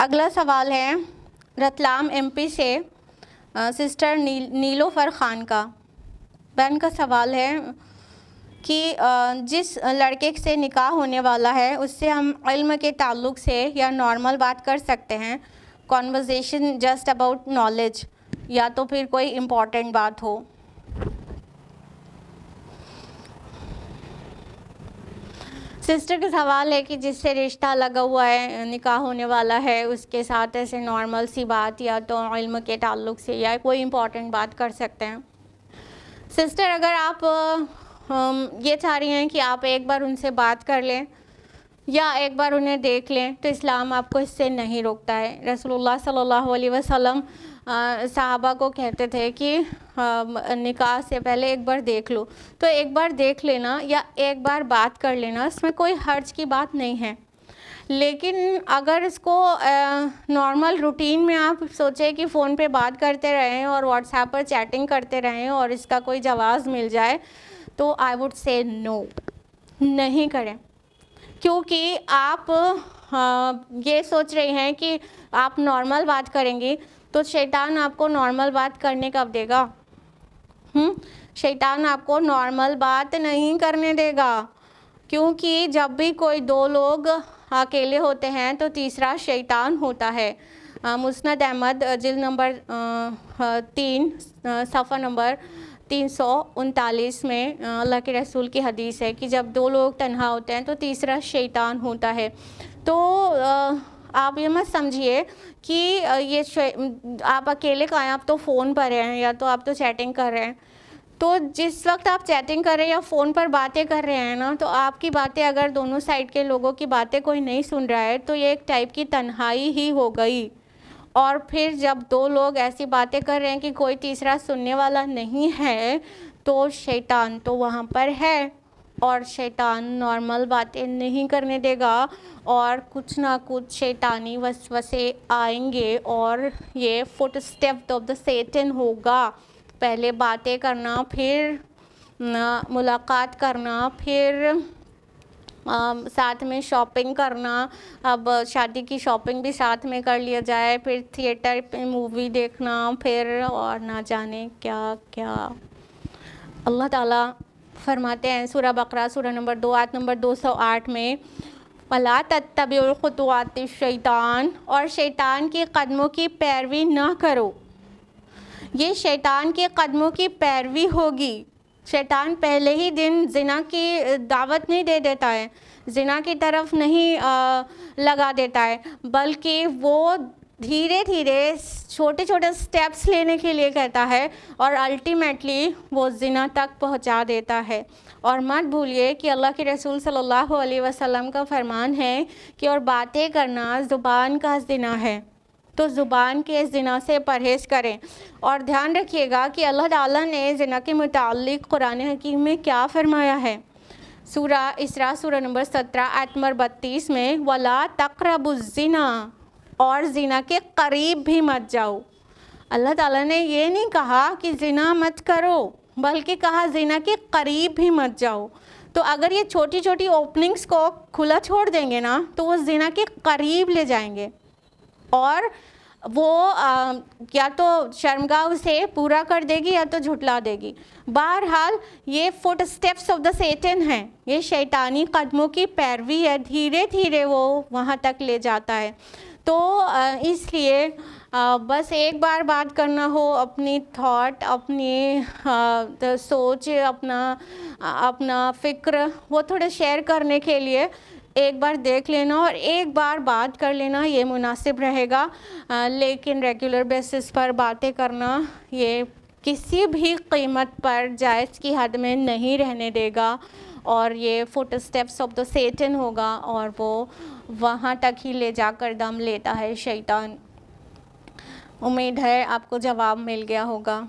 अगला सवाल है रतलाम एमपी से आ, सिस्टर नी, नीलोफर ख़ान का बहन का सवाल है कि आ, जिस लड़के से निकाह होने वाला है उससे हम इल्म के ताल्लुक से या नॉर्मल बात कर सकते हैं कॉन्वर्जेसन जस्ट अबाउट नॉलेज या तो फिर कोई इम्पॉर्टेंट बात हो सिस्टर का सवाल है कि जिससे रिश्ता लगा हुआ है निकाह होने वाला है उसके साथ ऐसे नॉर्मल सी बात या तो इल्म के ताल्लुक से या कोई इम्पोर्टेंट बात कर सकते हैं सिस्टर अगर आप ये चाह रही हैं कि आप एक बार उनसे बात कर लें या एक बार उन्हें देख लें तो इस्लाम आपको इससे नहीं रोकता है रसूलुल्लाह सल्लल्लाहु अलैहि वसल्लम साहबा को कहते थे कि निकाह से पहले एक बार देख लो तो एक बार देख लेना या एक बार बात कर लेना इसमें कोई हर्ज की बात नहीं है लेकिन अगर इसको नॉर्मल रूटीन में आप सोचें कि फ़ोन पे बात करते रहें और व्हाट्सएप पर चैटिंग करते रहें और इसका कोई जवाब मिल जाए तो आई वुड से नो नहीं करें क्योंकि आप आ, ये सोच रहे हैं कि आप नॉर्मल बात करेंगी तो शैतान आपको नॉर्मल बात करने कब देगा हम्म शैतान आपको नॉर्मल बात नहीं करने देगा क्योंकि जब भी कोई दो लोग अकेले होते हैं तो तीसरा शैतान होता है मुस्नद अहमद जिल नंबर तीन सफ़ा नंबर तीन सौ उनतालीस में अल्लाह के रसूल की हदीस है कि जब दो लोग तन्हा होते हैं तो तीसरा शैतान होता है तो आ, आप ये मत समझिए कि ये आप अकेले का हैं आप तो फ़ोन पर हैं या तो आप तो चैटिंग कर रहे हैं तो जिस वक्त आप चैटिंग कर रहे हैं या फ़ोन पर बातें कर रहे हैं ना तो आपकी बातें अगर दोनों साइड के लोगों की बातें कोई नहीं सुन रहा है तो ये एक टाइप की तन्हाई ही हो गई और फिर जब दो लोग ऐसी बातें कर रहे हैं कि कोई तीसरा सुनने वाला नहीं है तो शैतान तो वहाँ पर है और शैतान नॉर्मल बातें नहीं करने देगा और कुछ ना कुछ शैतानी वसवसे आएंगे और ये footstep of the Satan होगा पहले बातें करना फिर मुलाकात करना फिर आ, साथ में शॉपिंग करना अब शादी की शॉपिंग भी साथ में कर लिया जाए फिर थिएटर पे मूवी देखना फिर और ना जाने क्या क्या अल्लाह ताला फरमाते हैं सूरा बकरा सूरा नंबर दो आयत नंबर दो सौ आठ में वला तत्तबुलखतवात शैतान और शैतान के कदमों की पैरवी ना करो ये शैतान के कदमों की पैरवी होगी शैतान पहले ही दिन जिना की दावत नहीं दे देता है जिना की तरफ नहीं आ, लगा देता है बल्कि वो धीरे धीरे छोटे छोटे स्टेप्स लेने के लिए कहता है और अल्टीमेटली वो जिना तक पहुंचा देता है और मत भूलिए कि अल्लाह के रसूल सल्लल्लाहु अलैहि वसल्लम का फरमान है कि और बातें करना ज़ुबान का जिना है तो ज़ुबान के जिना से परहेज़ करें और ध्यान रखिएगा कि अल्लाह ताला ने जिना के मुतालिक कुरान हकीम में क्या फरमाया है सूरा इसरा सूरा नंबर सत्रह आयत नंबर बत्तीस में वला तकरबुज़िना और ज़िना के करीब भी मत जाओ अल्लाह ताला ने ये नहीं कहा कि ज़िना मत करो बल्कि कहा ज़िना के करीब भी मत जाओ तो अगर ये छोटी छोटी ओपनिंग्स को खुला छोड़ देंगे ना तो वो ज़िना के करीब ले जाएंगे और वो आ, या तो शर्मगाह उसे पूरा कर देगी या तो झुटला देगी बहरहाल ये footsteps of the Satan है ये शैतानी कदमों की पैरवी है धीरे धीरे वो वहाँ तक ले जाता है तो इसलिए बस एक बार बात करना हो अपनी थॉट अपनी सोच अपना अपना फ़िक्र वो थोड़ा शेयर करने के लिए एक बार देख लेना और एक बार बात कर लेना ये मुनासिब रहेगा लेकिन रेगुलर बेसिस पर बातें करना ये किसी भी कीमत पर जायज़ की हद में नहीं रहने देगा और ये footsteps of the Satan होगा और वो वहाँ तक ही ले जाकर दम लेता है शैतान उम्मीद है आपको जवाब मिल गया होगा